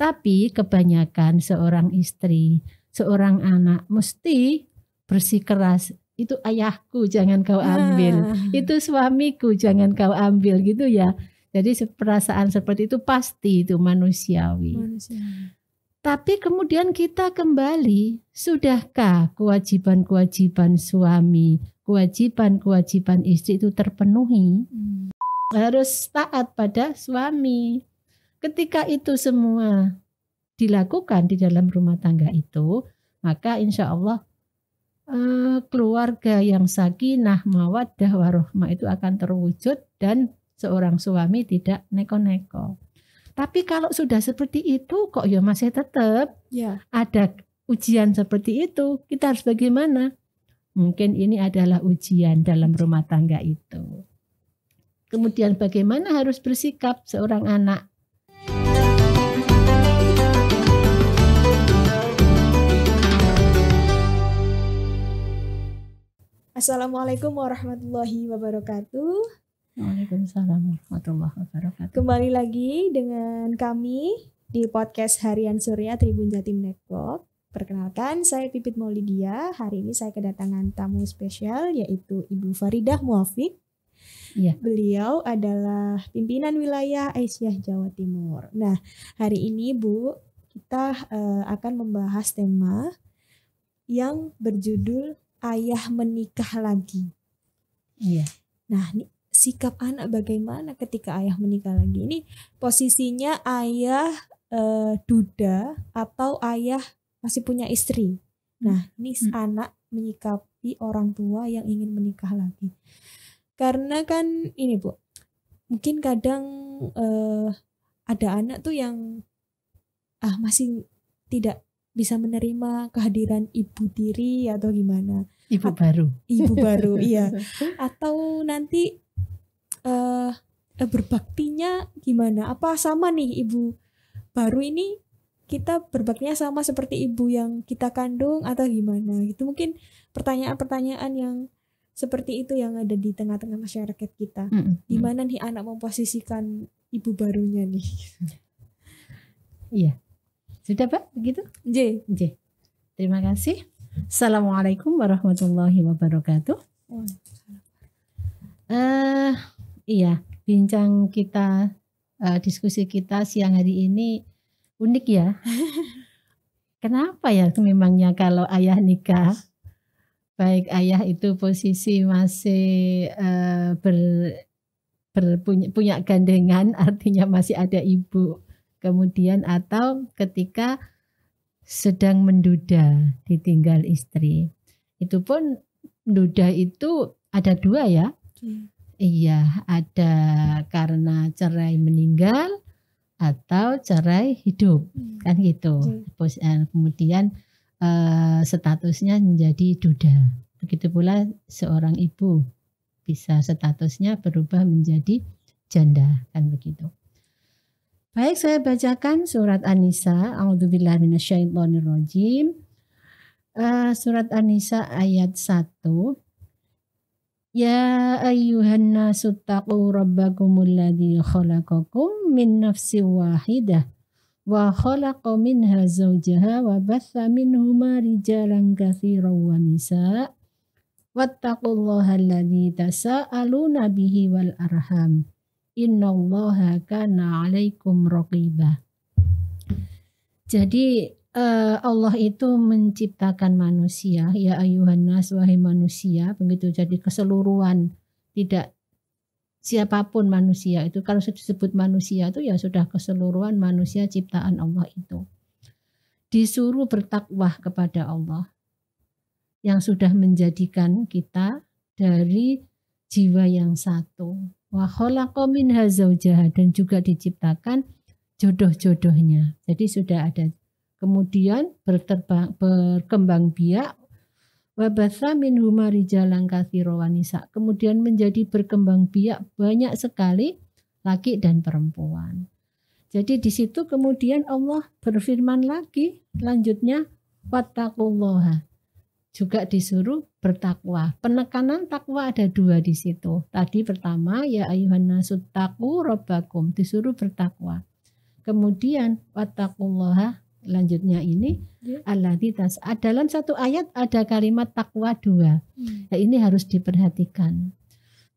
Tapi kebanyakan seorang istri, seorang anak mesti bersikeras itu ayahku jangan kau ah. ambil, ah. itu suamiku jangan kau ambil gitu ya. Jadi perasaan seperti itu pasti itu manusiawi. manusiawi. Tapi kemudian kita kembali, sudahkah kewajiban-kewajiban suami, kewajiban-kewajiban istri itu terpenuhi? Hmm. Harus taat pada suami. Ketika itu semua dilakukan di dalam rumah tangga itu, maka insya Allah eh, keluarga yang sakinah, mawaddah, warohmah itu akan terwujud dan seorang suami tidak neko-neko. Tapi kalau sudah seperti itu kok ya masih tetap ya. ada ujian seperti itu, kita harus bagaimana? Mungkin ini adalah ujian dalam rumah tangga itu. Kemudian bagaimana harus bersikap seorang anak Assalamualaikum warahmatullahi wabarakatuh. Waalaikumsalam warahmatullahi wabarakatuh. Kembali lagi dengan kami di podcast Harian Surya Tribun Jatim Network. Perkenalkan, saya Pipit Maulidia. Hari ini saya kedatangan tamu spesial yaitu Ibu Faridah Muafik. Iya. Beliau adalah pimpinan wilayah Aisyah Jawa Timur. Nah, hari ini Bu, kita uh, akan membahas tema yang berjudul ayah menikah lagi. Iya. Nah, ini sikap anak bagaimana ketika ayah menikah lagi? Ini posisinya ayah e, duda atau ayah masih punya istri. Nah, hmm. ini hmm. anak menyikapi orang tua yang ingin menikah lagi. Karena kan ini, Bu. Mungkin kadang e, ada anak tuh yang ah masih tidak bisa menerima kehadiran ibu tiri atau gimana ibu A baru ibu baru iya atau nanti uh, berbaktinya gimana apa sama nih ibu baru ini kita berbaktinya sama seperti ibu yang kita kandung atau gimana gitu mungkin pertanyaan-pertanyaan yang seperti itu yang ada di tengah-tengah masyarakat kita mm -hmm. gimana nih anak memposisikan ibu barunya nih iya sudah Pak begitu? J. J. Terima kasih. Assalamualaikum warahmatullahi wabarakatuh. Uh, iya, bincang kita, uh, diskusi kita siang hari ini unik ya. Kenapa ya memangnya kalau ayah nikah, baik ayah itu posisi masih uh, ber, ber punya, punya gandengan, artinya masih ada ibu kemudian atau ketika sedang menduda ditinggal istri itu pun duda itu ada dua ya hmm. iya ada karena cerai meninggal atau cerai hidup hmm. kan gitu hmm. kemudian uh, statusnya menjadi duda begitu pula seorang ibu bisa statusnya berubah menjadi janda kan begitu Baik, saya bacakan surat An-Nisa. A'udzubillahiminasyaitonirrojim. Uh, eh, surat An-Nisa ayat 1. Ya ayuhan nasu taqu rabbakumul ladhi khalaqakum min nafsi wahidah wa khalaqa minha zawjaha wa batha minhuma rijalan kathira wa nisa' wattaqullaha alladzi tasaaluna bihi wal arham innallaha kana 'alaikum Jadi eh, Allah itu menciptakan manusia ya ayuhan nas wahai manusia begitu jadi keseluruhan tidak siapapun manusia itu kalau disebut manusia itu ya sudah keseluruhan manusia ciptaan Allah itu disuruh bertakwah kepada Allah yang sudah menjadikan kita dari jiwa yang satu wa khalaqa minha dan juga diciptakan jodoh-jodohnya. Jadi sudah ada. Kemudian berterbang, berkembang biak wabasa min humari Kemudian menjadi berkembang biak banyak sekali laki dan perempuan. Jadi di situ kemudian Allah berfirman lagi lanjutnya wattaqullaha juga disuruh bertakwa. Penekanan takwa ada dua di situ. Tadi pertama ya ayuhan taku robbakum disuruh bertakwa. Kemudian watakumullah lanjutnya ini yeah. aladitas. Ah, dalam satu ayat ada kalimat takwa dua. Hmm. Nah, ini harus diperhatikan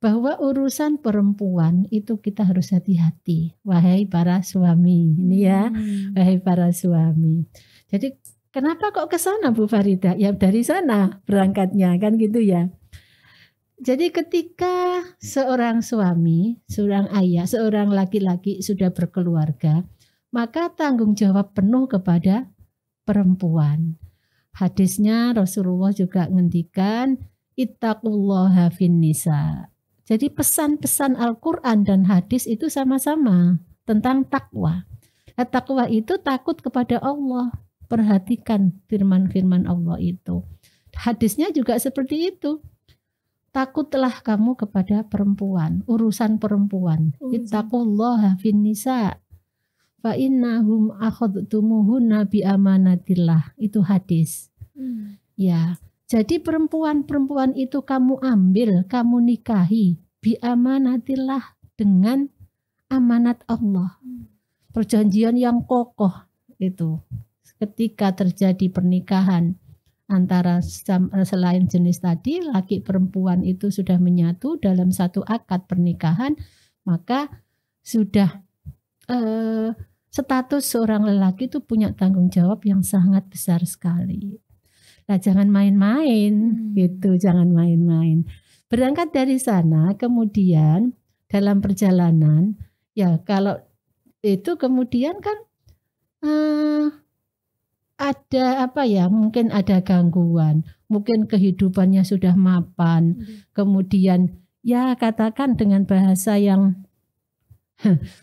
bahwa urusan perempuan itu kita harus hati-hati wahai para suami ini ya hmm. wahai para suami jadi Kenapa kok ke sana Bu Farida? Ya dari sana berangkatnya kan gitu ya. Jadi ketika seorang suami, seorang ayah, seorang laki-laki sudah berkeluarga, maka tanggung jawab penuh kepada perempuan. Hadisnya Rasulullah juga ngendikan ittaqullaha fin Jadi pesan-pesan Al-Qur'an dan hadis itu sama-sama tentang takwa. Nah, takwa itu takut kepada Allah perhatikan firman-firman Allah itu. Hadisnya juga seperti itu. Takutlah kamu kepada perempuan, urusan perempuan. Ittaqullaha fin nisa. Fa innahum akhadtumuhunna bi amanatillah. Itu hadis. Hmm. Ya. Jadi perempuan-perempuan itu kamu ambil, kamu nikahi bi amanatillah dengan amanat Allah. Hmm. Perjanjian yang kokoh itu ketika terjadi pernikahan antara eh, selain jenis tadi laki perempuan itu sudah menyatu dalam satu akad pernikahan maka sudah eh, status seorang lelaki itu punya tanggung jawab yang sangat besar sekali. Nah, jangan main-main hmm. gitu, jangan main-main. Berangkat dari sana, kemudian dalam perjalanan, ya kalau itu kemudian kan eh, ada apa ya mungkin ada gangguan mungkin kehidupannya sudah mapan hmm. kemudian ya katakan dengan bahasa yang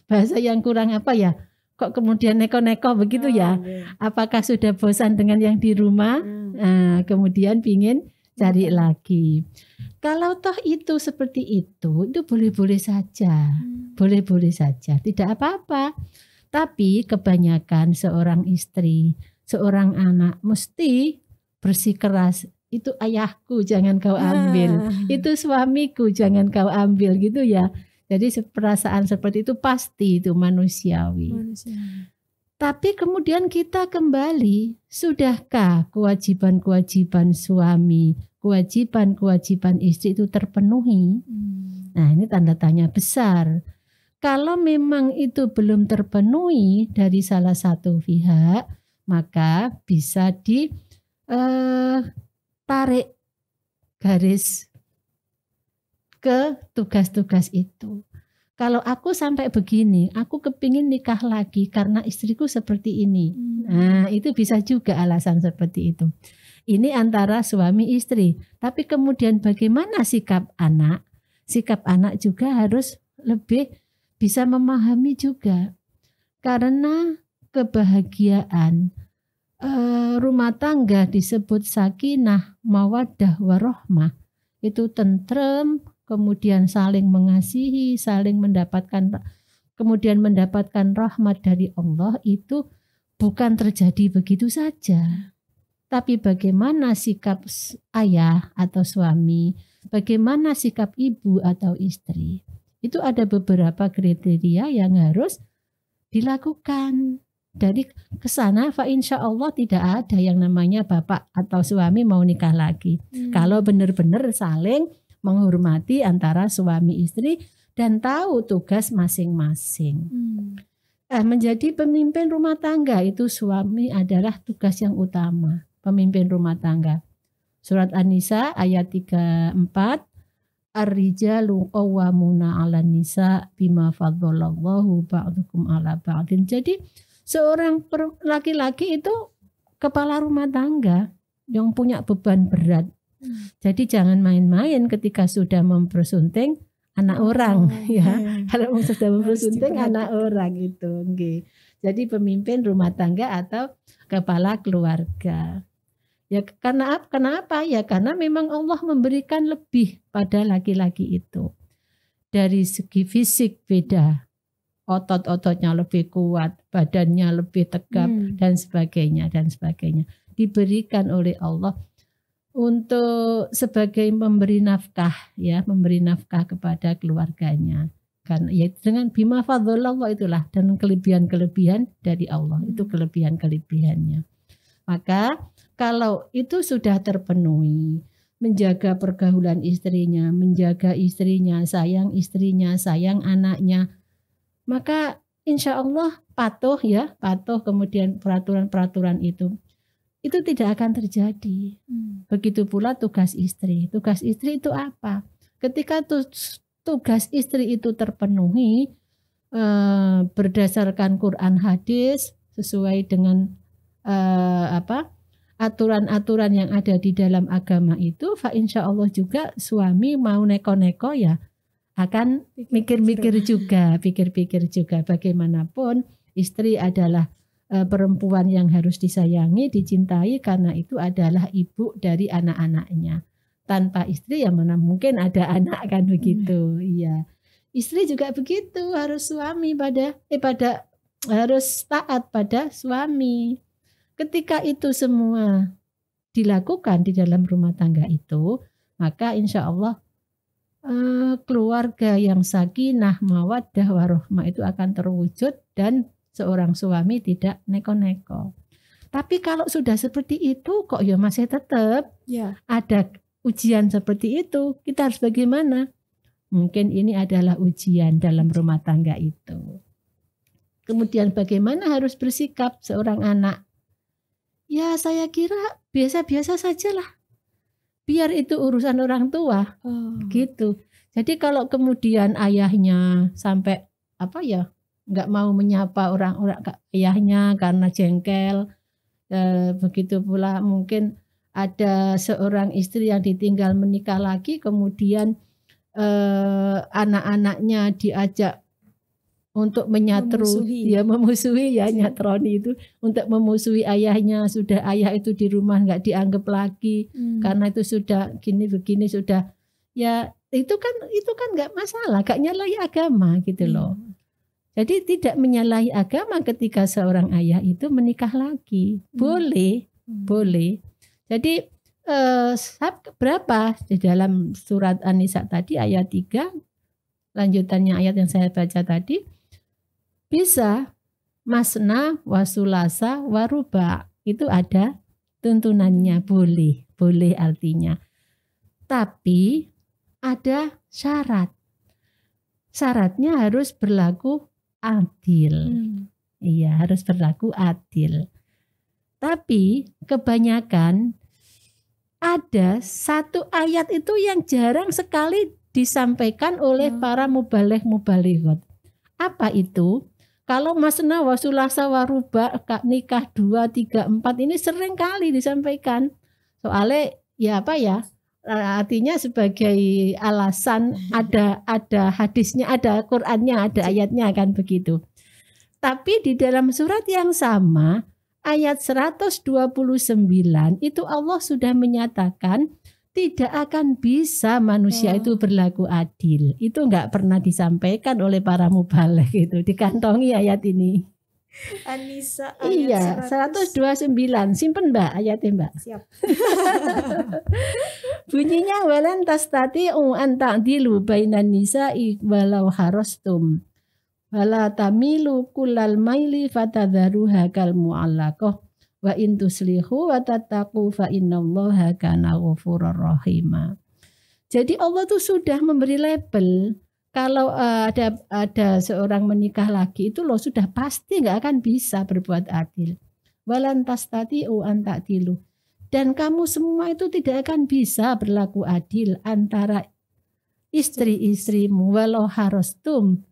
bahasa yang kurang apa ya kok kemudian neko-neko begitu ya? oh, ya yeah. apakah sudah bosan dengan yang di rumah hmm. nah, kemudian pingin cari hmm. lagi kalau toh itu seperti itu itu boleh-boleh saja hmm. boleh-boleh hmm. saja tidak apa-apa tapi kebanyakan seorang istri seorang anak mesti bersikeras itu ayahku jangan kau ah. ambil ah. itu suamiku jangan kau ambil gitu ya jadi perasaan seperti itu pasti itu manusiawi manusiawi tapi kemudian kita kembali sudahkah kewajiban-kewajiban suami kewajiban-kewajiban istri itu terpenuhi hmm. nah ini tanda tanya besar kalau memang itu belum terpenuhi dari salah satu pihak maka bisa ditarik eh, garis ke tugas-tugas itu. Kalau aku sampai begini, aku kepingin nikah lagi karena istriku seperti ini. Hmm. Nah, itu bisa juga alasan seperti itu. Ini antara suami istri. Tapi kemudian bagaimana sikap anak? Sikap anak juga harus lebih bisa memahami juga. Karena kebahagiaan. Uh, rumah tangga disebut sakinah, mawadah, warohmah. Itu tentrem, kemudian saling mengasihi, saling mendapatkan kemudian mendapatkan rahmat dari Allah itu bukan terjadi begitu saja. Tapi bagaimana sikap ayah atau suami, bagaimana sikap ibu atau istri. Itu ada beberapa kriteria yang harus dilakukan dari ke sana fa insya Allah tidak ada yang namanya bapak atau suami mau nikah lagi. Hmm. Kalau benar-benar saling menghormati antara suami istri dan tahu tugas masing-masing. Hmm. Eh, menjadi pemimpin rumah tangga itu suami adalah tugas yang utama, pemimpin rumah tangga. Surat An-Nisa ayat 34 Ar-rijalu qawwamuna 'alan nisa bima faddalallahu ba'dukum 'ala ba'din. Jadi seorang laki-laki itu kepala rumah tangga yang punya beban berat. Hmm. Jadi jangan main-main ketika sudah mempersunting anak oh, orang oh, ya. Okay. Iya, iya. Kalau sudah mempersunting anak orang itu. Okay. Jadi pemimpin rumah tangga atau kepala keluarga. Ya karena apa? Kenapa? Ya karena memang Allah memberikan lebih pada laki-laki itu. Dari segi fisik beda. Otot-ototnya lebih kuat, badannya lebih tegap hmm. dan sebagainya dan sebagainya diberikan oleh Allah untuk sebagai memberi nafkah ya memberi nafkah kepada keluarganya kan ya dengan bima fadlallah itulah dan kelebihan-kelebihan dari Allah hmm. itu kelebihan-kelebihannya maka kalau itu sudah terpenuhi menjaga pergaulan istrinya menjaga istrinya sayang istrinya sayang anaknya maka insya Allah patuh ya, patuh kemudian peraturan-peraturan itu. Itu tidak akan terjadi. Hmm. Begitu pula tugas istri. Tugas istri itu apa? Ketika tugas istri itu terpenuhi eh, berdasarkan Quran hadis sesuai dengan eh, apa? aturan-aturan yang ada di dalam agama itu, fa insya Allah juga suami mau neko-neko ya akan mikir-mikir juga, pikir-pikir juga bagaimanapun istri adalah eh, perempuan yang harus disayangi, dicintai karena itu adalah ibu dari anak-anaknya. Tanpa istri ya mana mungkin ada anak kan begitu. Iya. Istri juga begitu, harus suami pada eh pada harus taat pada suami. Ketika itu semua dilakukan di dalam rumah tangga itu, maka insya Allah Eh, keluarga yang sakinah, mawadah warohmah itu akan terwujud dan seorang suami tidak neko-neko. Tapi kalau sudah seperti itu kok ya masih tetap ya. ada ujian seperti itu, kita harus bagaimana? Mungkin ini adalah ujian dalam rumah tangga itu. Kemudian bagaimana harus bersikap seorang anak? Ya saya kira biasa-biasa sajalah biar itu urusan orang tua oh. gitu jadi kalau kemudian ayahnya sampai apa ya nggak mau menyapa orang-orang ayahnya karena jengkel eh, begitu pula mungkin ada seorang istri yang ditinggal menikah lagi kemudian eh, anak-anaknya diajak untuk menyatru memusuhi. ya memusuhi ya nyatroni itu untuk memusuhi ayahnya sudah ayah itu di rumah nggak dianggap lagi hmm. karena itu sudah gini begini sudah ya itu kan itu kan nggak masalah nggak nyalahi agama gitu iya. loh jadi tidak menyalahi agama ketika seorang ayah itu menikah lagi hmm. boleh hmm. boleh jadi eh, berapa di dalam surat an tadi ayat 3 lanjutannya ayat yang saya baca tadi bisa masna, wasulasa, waruba. Itu ada tuntunannya, boleh. Boleh artinya. Tapi ada syarat. Syaratnya harus berlaku adil. Hmm. Iya, harus berlaku adil. Tapi kebanyakan ada satu ayat itu yang jarang sekali disampaikan oleh hmm. para mubaleh mubalihot. Apa itu? Kalau Mas Nawa Sulasa waruba nikah dua tiga empat ini sering kali disampaikan. Soalnya ya apa ya? E, artinya sebagai alasan mhm. ada ada hadisnya, ada Qurannya, ada iya. ayatnya kan begitu. Tapi di dalam surat yang sama ayat 129 itu Allah sudah menyatakan tidak akan bisa manusia hmm. itu berlaku adil. Itu nggak pernah disampaikan oleh para mubalek itu. Dikantongi ayat ini. Anissa ayat Iya, 129. Simpen Mbak ayatnya Mbak. Siap. Bunyinya walan tastati'u an ta'dilu bainan nisa walau harostum. Wala tamilu kullal maili fatadharuha kal mu'allaqah. Wa in wa tattaqu fa innallaha kana ghafurur rahima. Jadi Allah tuh sudah memberi label kalau eh, ada ada seorang menikah lagi itu lo sudah pasti nggak akan bisa berbuat adil. Walantas antaktilu. Dan kamu semua itu tidak akan bisa berlaku adil antara istri-istrimu walau harus tum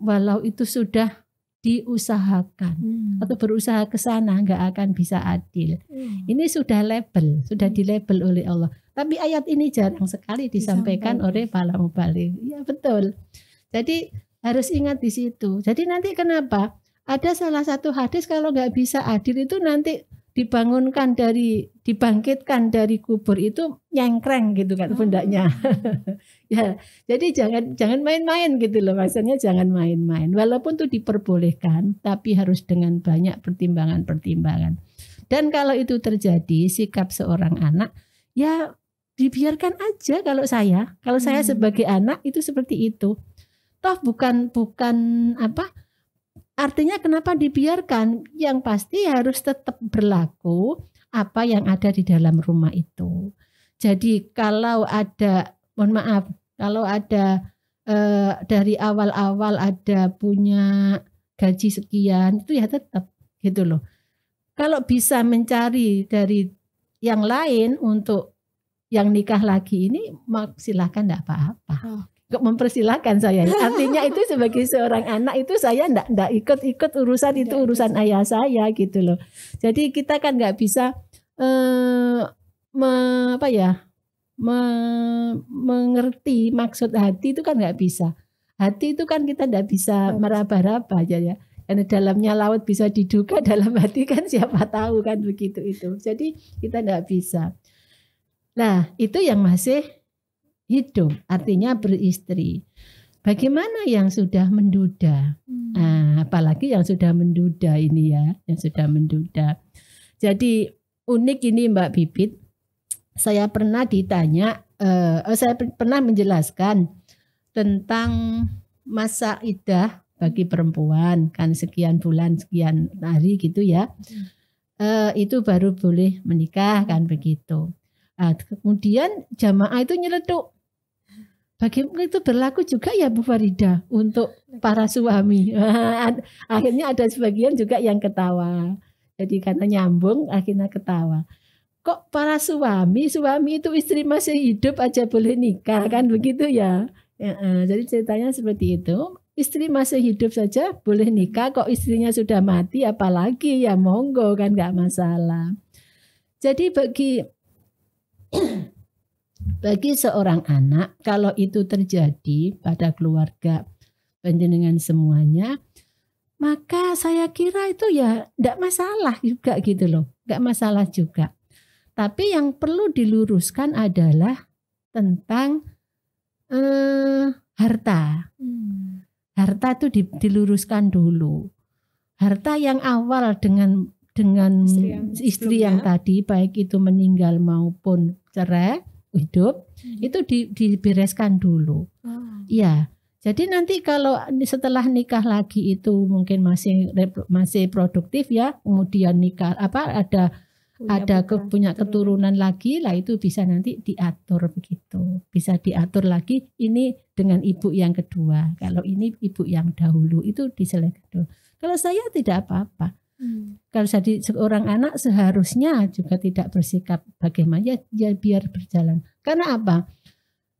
walau itu sudah diusahakan hmm. atau berusaha ke sana nggak akan bisa adil. Hmm. Ini sudah label, sudah hmm. dilabel oleh Allah. Tapi ayat ini jarang sekali disampaikan, disampaikan. oleh para mubalik. Ya betul. Jadi harus ingat di situ. Jadi nanti kenapa? Ada salah satu hadis kalau nggak bisa adil itu nanti dibangunkan dari dibangkitkan dari kubur itu nyengkreng gitu kan hmm. pundaknya. ya, jadi jangan jangan main-main gitu loh maksudnya jangan main-main. Walaupun itu diperbolehkan tapi harus dengan banyak pertimbangan-pertimbangan. Dan kalau itu terjadi sikap seorang anak ya dibiarkan aja kalau saya, kalau hmm. saya sebagai anak itu seperti itu. Toh bukan bukan apa? Artinya kenapa dibiarkan? Yang pasti harus tetap berlaku apa yang ada di dalam rumah itu. Jadi kalau ada, mohon maaf, kalau ada eh, dari awal-awal ada punya gaji sekian, itu ya tetap gitu loh. Kalau bisa mencari dari yang lain untuk yang nikah lagi ini, silahkan tidak apa-apa. Oh mempersilahkan saya. Artinya itu sebagai seorang anak itu saya ndak ndak ikut-ikut urusan itu urusan ayah saya gitu loh. Jadi kita kan nggak bisa eh, me, apa ya me, mengerti maksud hati itu kan nggak bisa. Hati itu kan kita ndak bisa meraba-raba aja ya. Karena dalamnya laut bisa diduga dalam hati kan siapa tahu kan begitu itu. Jadi kita ndak bisa. Nah itu yang masih hidup, artinya beristri. Bagaimana yang sudah menduda? Hmm. Nah, apalagi yang sudah menduda ini ya, yang sudah menduda. Jadi unik ini Mbak Bibit. Saya pernah ditanya, eh, eh saya pernah menjelaskan tentang masa idah bagi perempuan kan sekian bulan sekian hari gitu ya. Hmm. Eh, itu baru boleh menikah kan begitu. Nah, kemudian jamaah itu nyeleduk Bagaimana itu berlaku juga ya Bu Farida untuk para suami. akhirnya ada sebagian juga yang ketawa. Jadi karena nyambung akhirnya ketawa. Kok para suami, suami itu istri masih hidup aja boleh nikah kan begitu ya. ya eh, jadi ceritanya seperti itu. Istri masih hidup saja boleh nikah kok istrinya sudah mati apalagi ya monggo kan nggak masalah. Jadi bagi bagi seorang anak, kalau itu terjadi pada keluarga penjenengan semuanya, maka saya kira itu ya tidak masalah juga gitu loh, tidak masalah juga. Tapi yang perlu diluruskan adalah tentang eh, harta. Hmm. Harta itu diluruskan dulu. Harta yang awal dengan dengan istri yang, istri yang tadi, baik itu meninggal maupun cerai, hidup hmm. itu di, dibereskan dulu. Ah. Iya. Jadi nanti kalau setelah nikah lagi itu mungkin masih masih produktif ya, kemudian nikah apa ada punya ada ke, punya keturunan. keturunan lagi lah itu bisa nanti diatur begitu. Bisa diatur lagi ini dengan ibu yang kedua. Kalau ini ibu yang dahulu itu diselesaikan dulu. Kalau saya tidak apa-apa Hmm. Kalau jadi seorang anak seharusnya juga tidak bersikap bagaimana ya, ya biar berjalan. Karena apa?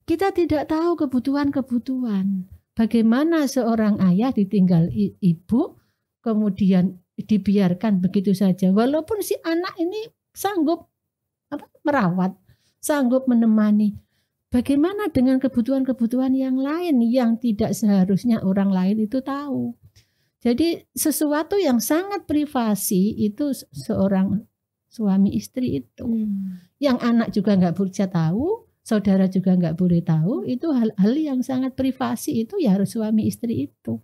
Kita tidak tahu kebutuhan-kebutuhan. Bagaimana seorang ayah ditinggal ibu kemudian dibiarkan begitu saja. Walaupun si anak ini sanggup apa, merawat, sanggup menemani. Bagaimana dengan kebutuhan-kebutuhan yang lain yang tidak seharusnya orang lain itu tahu? Jadi sesuatu yang sangat privasi itu seorang suami istri itu. Hmm. Yang anak juga nggak boleh tahu, saudara juga nggak boleh tahu, itu hal-hal yang sangat privasi itu ya harus suami istri itu.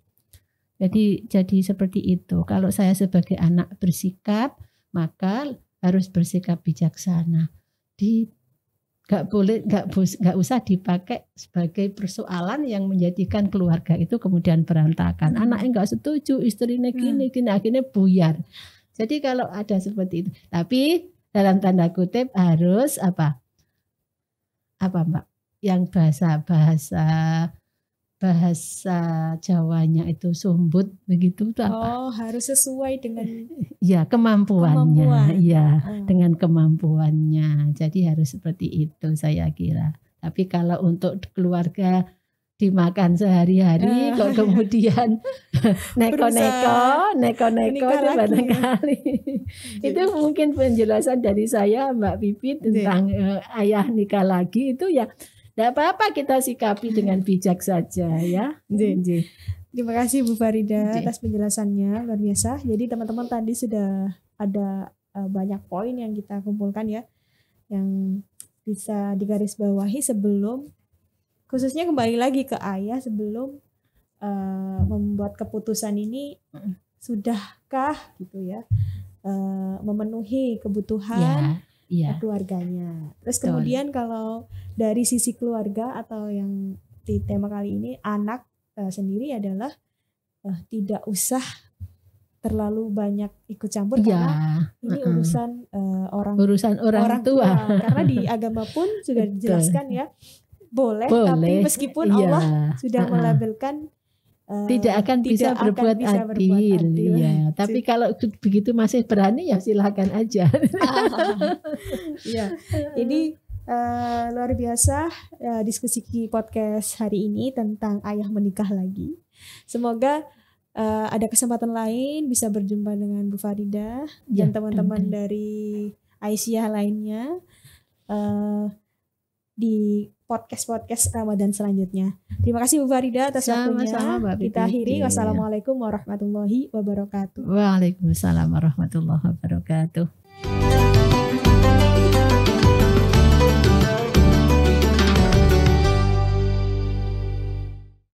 Jadi jadi seperti itu. Kalau saya sebagai anak bersikap, maka harus bersikap bijaksana. Di nggak boleh nggak nggak usah dipakai sebagai persoalan yang menjadikan keluarga itu kemudian berantakan hmm. anaknya nggak setuju istrinya hmm. gini gini akhirnya buyar jadi kalau ada seperti itu tapi dalam tanda kutip harus apa apa mbak yang bahasa bahasa bahasa Jawanya itu sumbut begitu itu apa? Oh, harus sesuai dengan ya kemampuannya, kemampuan. ya oh. dengan kemampuannya. Jadi harus seperti itu saya kira. Tapi kalau untuk keluarga dimakan sehari-hari eh. kok kemudian neko-neko neko-neko itu barangkali itu mungkin penjelasan dari saya Mbak Pipit tentang uh, ayah nikah lagi itu ya tidak apa-apa kita sikapi dengan bijak saja ya. Nji. Terima kasih Bu Farida atas penjelasannya luar biasa. Jadi teman-teman tadi sudah ada eh, banyak poin yang kita kumpulkan ya yang bisa digarisbawahi sebelum khususnya kembali lagi ke ayah sebelum uh, membuat keputusan ini sudahkah gitu ya uh, memenuhi kebutuhan yeah yeah. Iya. keluarganya. Terus Betul. kemudian kalau dari sisi keluarga atau yang di tema kali ini anak uh, sendiri adalah uh, tidak usah terlalu banyak ikut campur ya. karena ini uh -uh. urusan uh, orang urusan orang, orang tua. tua karena di agama pun sudah dijelaskan ya boleh, boleh tapi meskipun ya. Allah sudah uh -uh. melabelkan tidak hmm, akan tidak bisa akan berbuat bisa adil. Berbuat adil. Ya, tapi Cip. kalau begitu masih berani ya silahkan aja. ya, ini uh, luar biasa uh, diskusi podcast hari ini tentang ayah menikah lagi. Semoga uh, ada kesempatan lain bisa berjumpa dengan Bu Farida ya, dan teman-teman dari Aisyah lainnya. Uh, di podcast-podcast Ramadan selanjutnya. Terima kasih Bu Farida atas sama, waktunya. Sama, Mbak Kita akhiri. Wassalamualaikum warahmatullahi wabarakatuh. Waalaikumsalam warahmatullahi wabarakatuh.